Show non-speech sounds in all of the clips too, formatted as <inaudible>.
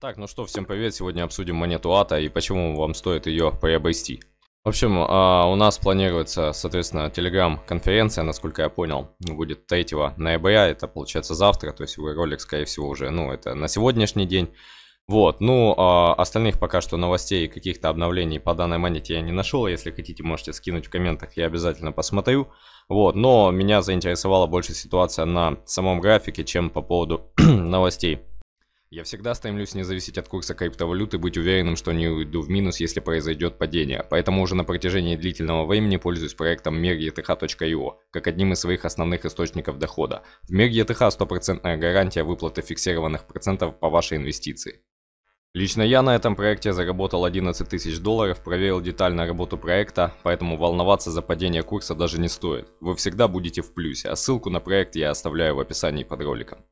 Так, ну что, всем привет, сегодня обсудим монету АТА и почему вам стоит ее приобрести. В общем, а, у нас планируется, соответственно, телеграм-конференция, насколько я понял, будет 3 ноября, это получается завтра, то есть ролик, скорее всего, уже, ну, это на сегодняшний день. Вот, ну, а, остальных пока что новостей и каких-то обновлений по данной монете я не нашел. Если хотите, можете скинуть в комментах, я обязательно посмотрю. Вот, но меня заинтересовала больше ситуация на самом графике, чем по поводу <clears throat> новостей. Я всегда стремлюсь не зависеть от курса криптовалюты и быть уверенным, что не уйду в минус, если произойдет падение. Поэтому уже на протяжении длительного времени пользуюсь проектом MirETH.io как одним из своих основных источников дохода. В MirETH стопроцентная гарантия выплаты фиксированных процентов по вашей инвестиции. Лично я на этом проекте заработал 11 тысяч долларов, проверил детально работу проекта, поэтому волноваться за падение курса даже не стоит. Вы всегда будете в плюсе, а ссылку на проект я оставляю в описании под роликом.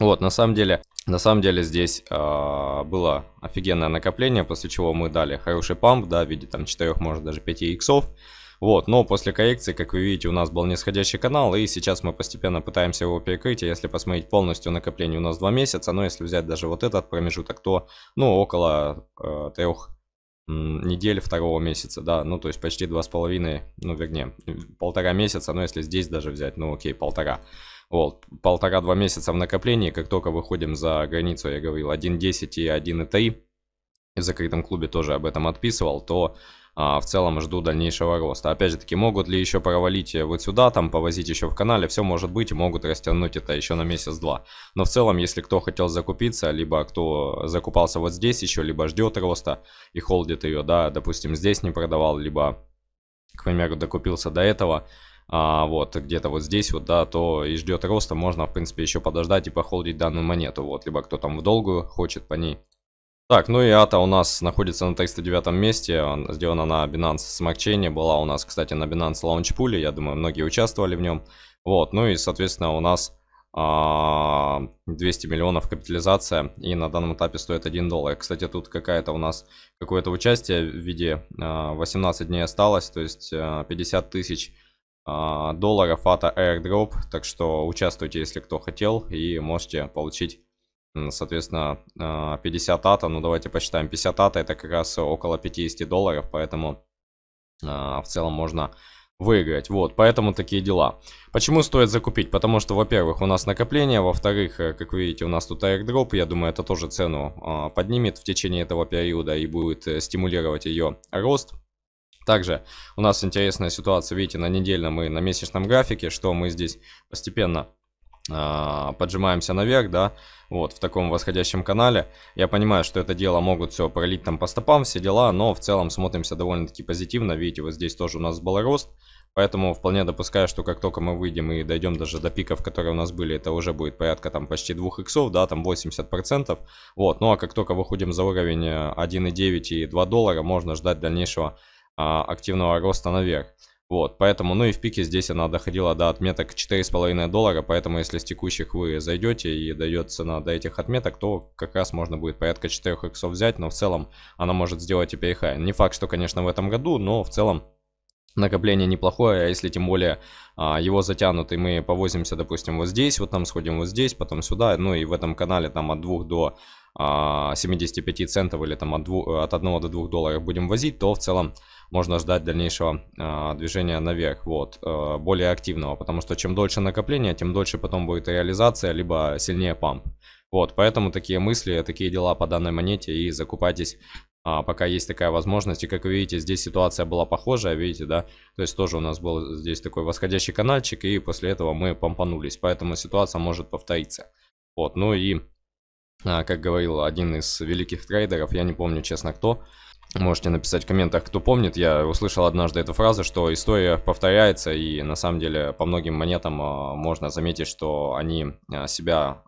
Вот, на самом деле, на самом деле здесь э, было офигенное накопление, после чего мы дали хороший памп, да, в виде там 4, может даже 5 иксов. Вот, но после коррекции, как вы видите, у нас был нисходящий канал, и сейчас мы постепенно пытаемся его перекрыть, и если посмотреть полностью накопление у нас 2 месяца, но если взять даже вот этот промежуток, то, ну, около э, 3 недель второго месяца, да, ну то есть почти два с половиной, ну вернее полтора месяца, но если здесь даже взять, ну окей, полтора. Вот, полтора-два месяца в накоплении, как только выходим за границу, я говорил, 1.10 и 1.3, в закрытом клубе тоже об этом отписывал, то а, в целом жду дальнейшего роста. Опять же таки, могут ли еще провалить э, вот сюда, там повозить еще в канале, все может быть, могут растянуть это еще на месяц-два. Но в целом, если кто хотел закупиться, либо кто закупался вот здесь еще, либо ждет роста и холдит ее, да, допустим, здесь не продавал, либо, к примеру, докупился до этого, а, вот где-то вот здесь вот, да, то и ждет роста, можно, в принципе, еще подождать и похолдить данную монету, вот, либо кто там в долгую хочет по ней. Так, ну и АТА у нас находится на 309 месте, он, сделана на Binance Smart Chain, была у нас, кстати, на Binance Launch Pool, я думаю, многие участвовали в нем, вот, ну и, соответственно, у нас... 200 а, миллионов капитализация и на данном этапе стоит 1 доллар. Кстати, тут какая-то у нас какое-то участие в виде 18 а, дней осталось, то есть 50 а, тысяч а, долларов от airdrop. Так что участвуйте, если кто хотел, и можете получить, соответственно, 50 а, ата. Ну, давайте посчитаем. 50 ата это как раз около 50 долларов, поэтому а, в целом можно выиграть. Вот, поэтому такие дела. Почему стоит закупить? Потому что, во-первых, у нас накопление, во-вторых, э, как вы видите, у нас тут airdrop, я думаю, это тоже цену поднимет в течение этого периода и будет э, стимулировать ее рост. Также у нас интересная ситуация, видите, на недельном и на месячном графике, что мы здесь постепенно а, поджимаемся наверх, да, вот, в таком восходящем канале. Я понимаю, что это дело могут все пролить там по стопам, все дела, но в целом смотримся довольно-таки позитивно. Видите, вот здесь тоже у нас был рост, поэтому вполне допускаю, что как только мы выйдем и дойдем даже до пиков, которые у нас были, это уже будет порядка там почти 2 иксов, да, там 80%. Вот, ну а как только выходим за уровень 1,9 э, и 2 доллара, можно ждать дальнейшего а, активного роста наверх. Вот, поэтому, ну и в пике здесь она доходила до отметок 4,5 доллара, поэтому если с текущих вы зайдете и дойдет цена до этих отметок, то как раз можно будет порядка 4 иксов взять, но в целом она может сделать и перехай. Не факт, что, конечно, в этом году, но в целом накопление неплохое, а если тем более а, его затянут и мы повозимся, допустим, вот здесь, вот там сходим вот здесь, потом сюда, ну и в этом канале там от 2 до 75 а, центов или там от, 2, э, от 1 до 2 долларов будем возить, то в целом можно ждать дальнейшего э, движения наверх, вот, э, более активного, потому что чем дольше накопление, тем дольше потом будет реализация, либо сильнее памп. Вот, поэтому такие мысли, такие дела по данной монете и закупайтесь а, пока есть такая возможность. И как вы видите, здесь ситуация была похожая, видите, да? То есть тоже у нас был здесь такой восходящий каналчик, и после этого мы помпанулись. Поэтому ситуация может повториться. Вот, ну и а, как говорил один из великих трейдеров, я не помню честно кто, можете написать в комментах, кто помнит, я услышал однажды эту фразу, что история повторяется, и на самом деле по многим монетам а, можно заметить, что они а, себя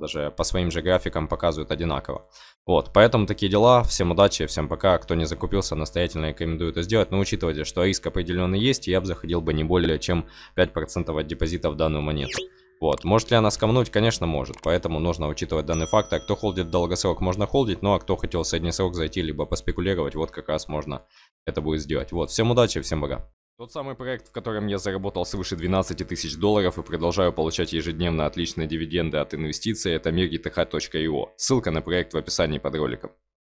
даже по своим же графикам показывают одинаково. Вот, поэтому такие дела, всем удачи, всем пока, кто не закупился, настоятельно рекомендую это сделать, но учитывайте, что риск определенный есть, и я бы заходил бы не более чем 5% от депозита в данную монету. Вот. Может ли она скомнуть? Конечно, может. Поэтому нужно учитывать данный факт. А кто холдит долгосрок, можно холдить. Ну, а кто хотел в средний срок зайти, либо поспекулировать, вот как раз можно это будет сделать. Вот. Всем удачи, всем пока. Тот самый проект, в котором я заработал свыше 12 тысяч долларов и продолжаю получать ежедневно отличные дивиденды от инвестиций, это миргитх.io. Ссылка на проект в описании под роликом.